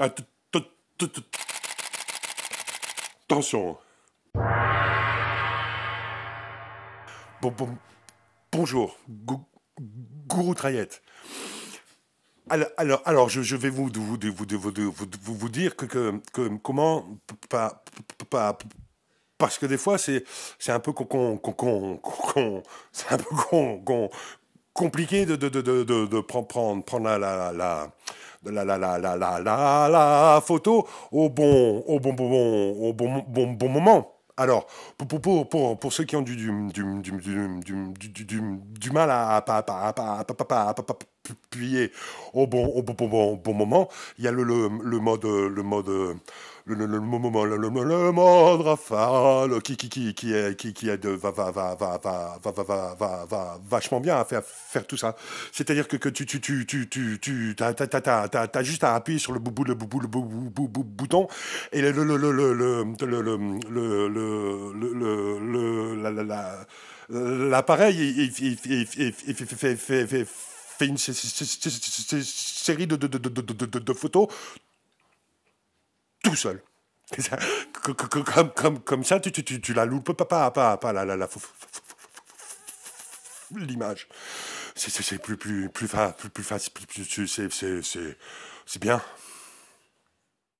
Attention. Ah, bon, bon, bonjour, Gourou Trayette. Alors, alors, alors je, je, vais vous, vous, vous, vous vous vous dire que, que, que comment pas, pas, parce que des fois c'est c'est un peu con, con, con, con c'est un peu con con compliqué de de, de, de, de prendre prendre la, la, la la la la la la la la photo au bon au bon bon bon au bon bon bon moment. Alors, pour, pour, pour, pour, ceux qui ont du, du, du, du, du, du, du, du mal à, publié au bon, au bon, bon, bon moment. Il y a le, le, le mode, le mode, le, le, le mode rafale qui qui qui qui est, qui, qui est va va va va va va va va va vachement bien à faire faire tout ça. C'est-à-dire que que tu tu tu tu tu tu t'as t'as t'as t'as t'as juste à appuyer sur le boubou le boubou le bout bouton et le le le le le le le le le l'appareil il fait fait une série de, de, photos tout seul. Comme, ça, tu, la loupes pas, l'image. C'est plus, plus, plus facile, c'est bien.